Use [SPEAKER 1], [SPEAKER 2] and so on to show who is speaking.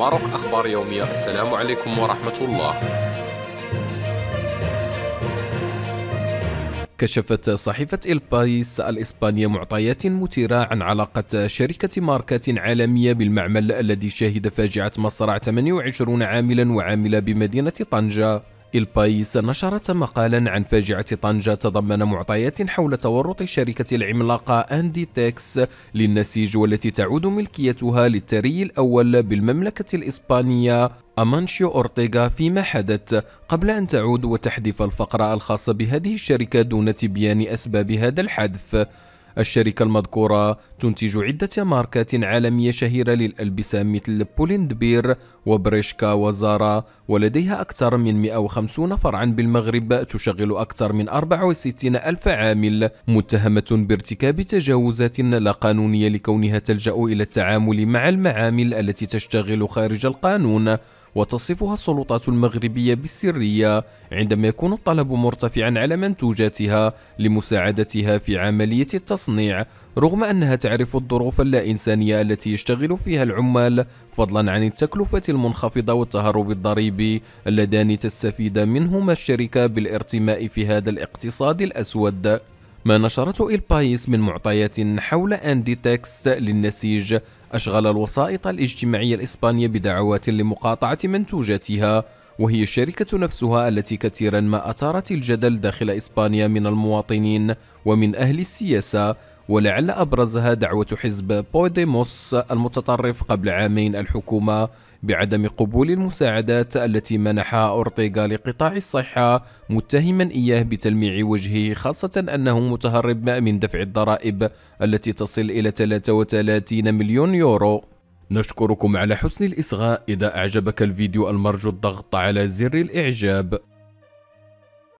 [SPEAKER 1] ماروك أخبار يومية السلام عليكم ورحمة الله كشفت صحيفة البايس الإسبانية معطيات مثيرة عن علاقة شركة ماركات عالمية بالمعمل الذي شهد فاجعة مصرع 28 عاملا وعاملة بمدينة طنجة البايس نشرت مقالا عن فاجعة طنجة تضمن معطيات حول تورط الشركة العملاقة أندي تكس للنسيج والتي تعود ملكيتها للثري الأول بالمملكة الإسبانية أمانشيو أورتيغا فيما حدث قبل أن تعود وتحذف الفقرة الخاصة بهذه الشركة دون تبيان أسباب هذا الحذف الشركة المذكورة تنتج عدة ماركات عالمية شهيرة للألبسة مثل بولندبير وبريشكا وزارا ولديها أكثر من 150 فرعا بالمغرب تشغل أكثر من 64 ألف عامل متهمة بارتكاب تجاوزات لا قانونية لكونها تلجأ إلى التعامل مع المعامل التي تشتغل خارج القانون وتصفها السلطات المغربية بالسرية عندما يكون الطلب مرتفعا على منتوجاتها لمساعدتها في عملية التصنيع رغم أنها تعرف الظروف اللا إنسانية التي يشتغل فيها العمال فضلا عن التكلفة المنخفضة والتهرب الضريبي اللذان تستفيد منهما الشركة بالارتماء في هذا الاقتصاد الأسود ما نشرته البايس من معطيات حول أنديتكس للنسيج أشغل الوسائط الاجتماعية الإسبانية بدعوات لمقاطعة منتوجاتها وهي الشركة نفسها التي كثيرا ما أثارت الجدل داخل إسبانيا من المواطنين ومن أهل السياسة ولعل أبرزها دعوة حزب بوديموس المتطرف قبل عامين الحكومة بعدم قبول المساعدات التي منحها أورتيغا لقطاع الصحة متهما إياه بتلميع وجهه خاصة أنه متهرب من دفع الضرائب التي تصل إلى 33 مليون يورو نشكركم على حسن الإصغاء إذا أعجبك الفيديو المرجو الضغط على زر الإعجاب